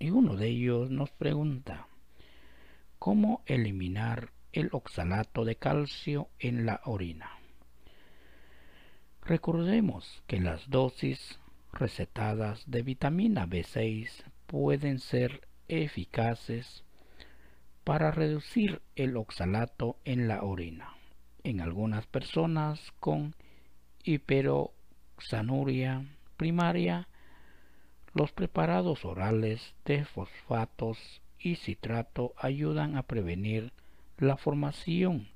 y uno de ellos nos pregunta, ¿cómo eliminar el oxalato de calcio en la orina? Recordemos que las dosis recetadas de vitamina B6 pueden ser eficaces para reducir el oxalato en la orina. En algunas personas con hiperoxanuria primaria los preparados orales de fosfatos y citrato ayudan a prevenir la formación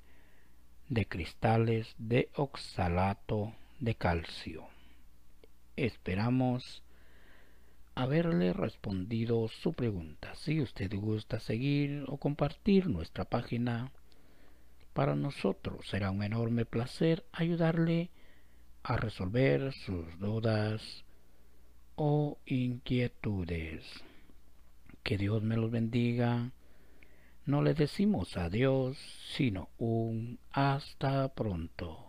de cristales de oxalato de calcio. Esperamos haberle respondido su pregunta. Si usted gusta seguir o compartir nuestra página, para nosotros será un enorme placer ayudarle a resolver sus dudas o inquietudes. Que Dios me los bendiga. No le decimos adiós, sino un hasta pronto.